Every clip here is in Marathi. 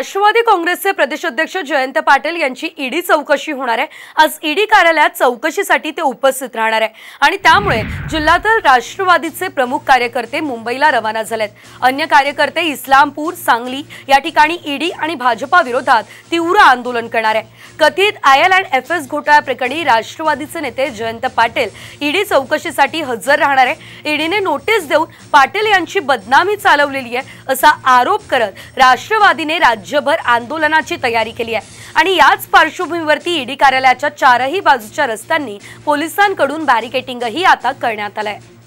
राष्ट्रवादी काँग्रेसचे प्रदेश अध्यक्ष जयंत पाटील यांची ईडी चौकशी होणार आहे आज ईडी कार्यालयात चौकशीसाठी ते उपस्थित राहणार आहे आणि त्यामुळे जिल्ह्यातील राष्ट्रवादीचे प्रमुख कार्यकर्ते मुंबईला रवाना झालेत अन्य कार्यकर्ते इस्लामपूर सांगली या ठिकाणी ईडी आणि भाजपा विरोधात तीव्र आंदोलन करणार आहे कथित I L and F S घोटाळ्याप्रकरणी राष्ट्रवादीचे नेते जयंत पाटील ईडी चौकशीसाठी हजर राहणार आहे ईडीने नोटीस देऊन पाटील यांची बदनामी चालवलेली आहे असा आरोप करत राष्ट्रवादीने राज्य राज्यभर आंदोलनाची तयारी केली आहे आणि याच पार्श्वभूमीवरती ईडी कार्यालयाच्या चारही बाजूच्या रस्त्यांनी पोलिसांकडून बॅरिकेटिंगही आता करण्यात आलं आहे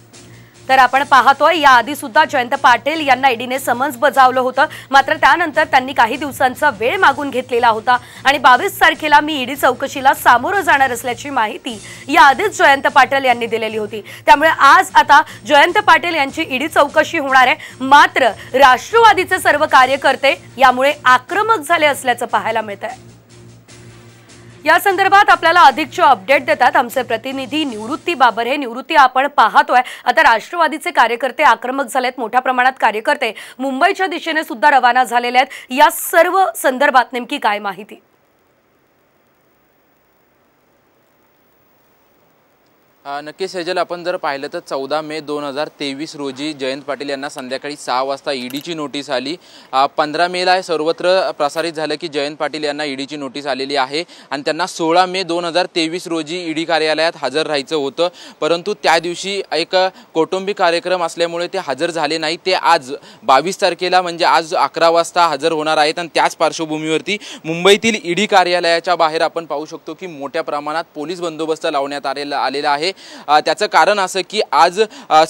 तर आपण पाहतोय याआधी सुद्धा जयंत पाटील यांना ईडीने समन्स बजावलं होतं मात्र त्यानंतर त्यांनी काही दिवसांचा वेळ मागून घेतलेला होता आणि बावीस तारखेला मी ईडी चौकशीला सामोरं जाणार असल्याची माहिती याआधीच जयंत पाटील यांनी दिलेली होती त्यामुळे आज आता जयंत पाटील यांची ईडी चौकशी होणार आहे मात्र राष्ट्रवादीचे सर्व कार्यकर्ते यामुळे आक्रमक झाले असल्याचं पाहायला मिळत आहे या संदर्भात आपल्याला अधिकचे अपडेट देतात आमचे प्रतिनिधी निवृत्ती बाबर हे निवृत्ती आपण पाहतोय आता राष्ट्रवादीचे कार्यकर्ते आक्रमक झालेत मोठ्या प्रमाणात कार्यकर्ते मुंबईच्या दिशेने सुद्धा रवाना झालेले आहेत या सर्व संदर्भात नेमकी काय माहिती नक्कीच सेजल आपण जर पाहिलं तर चौदा मे दोन हजार तेवीस रोजी जयंत पाटील यांना संध्याकाळी सहा वाजता ईडीची नोटीस आली पंधरा मेला सर्वत्र प्रसारित झालं की जयंत पाटील यांना ईडीची नोटीस आलेली आहे आणि त्यांना सोळा मे दोन हजार तेवीस रोजी ईडी कार्यालयात हजर राहायचं होतं परंतु त्या दिवशी एक कौटुंबिक कार्यक्रम असल्यामुळे ते हजर झाले नाही ते आज बावीस तारखेला म्हणजे आज अकरा वाजता हजर होणार आहेत आणि त्याच पार्श्वभूमीवरती मुंबईतील ईडी कार्यालयाच्या बाहेर आपण पाहू शकतो की मोठ्या प्रमाणात पोलीस बंदोबस्त लावण्यात आलेला आलेला आहे त्याचं कारण असं की आज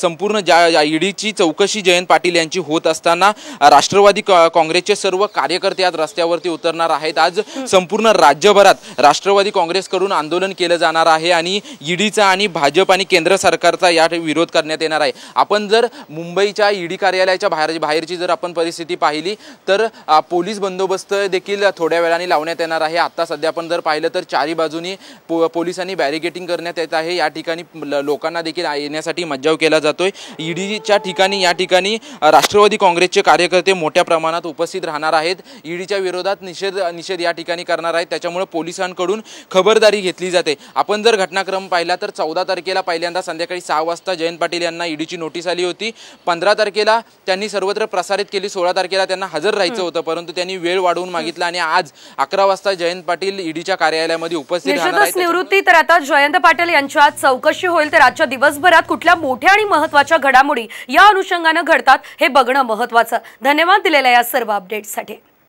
संपूर्ण ज्या ईडीची चौकशी जयंत पाटील यांची होत असताना राष्ट्रवादी काँग्रेसचे सर्व कार्यकर्ते आज रस्त्यावरती उतरणार आहेत आज संपूर्ण राज्यभरात राष्ट्रवादी काँग्रेसकडून आंदोलन केलं जाणार आहे आणि ईडीचा आणि भाजप आणि केंद्र सरकारचा या विरोध करण्यात येणार आहे आपण जर मुंबईच्या ईडी कार्यालयाच्या बाहेर बाहेरची जर आपण परिस्थिती पाहिली तर पोलीस बंदोबस्त देखील थोड्या वेळाने लावण्यात येणार आहे आता सध्या आपण जर पाहिलं तर चारी बाजूनी पो पोलिसांनी बॅरिगेटिंग करण्यात येत आहे या ठिकाणी ठिकाणी लोकांना देखील येण्यासाठी मज्जाव केला जातोय ईडीच्या ठिकाणी या ठिकाणी राष्ट्रवादी काँग्रेसचे कार्यकर्ते मोठ्या प्रमाणात उपस्थित राहणार आहेत ईडीच्या विरोधात निषेध निषेध या ठिकाणी करणार आहेत त्याच्यामुळे पोलिसांकडून खबरदारी घेतली जाते आपण जर घटनाक्रम पाहिला तर चौदा तारखेला पहिल्यांदा संध्याकाळी सहा वाजता जयंत पाटील यांना ईडीची नोटीस आली होती पंधरा तारखेला त्यांनी सर्वत्र प्रसारित केली सोळा तारखेला त्यांना हजर राहायचं होतं परंतु त्यांनी वेळ वाढवून मागितला आणि आज अकरा वाजता जयंत पाटील ईडीच्या कार्यालयामध्ये उपस्थित राहणार निवृत्ती तर आता जयंत पाटील यांच्या आज चौकशी होईल तर आजच्या दिवसभरात कुठल्या मोठ्या आणि महत्वाच्या घडामोडी या अनुषंगानं घडतात हे बघणं महत्वाचं धन्यवाद दिलेल्या या सर्व अपडेट्ससाठी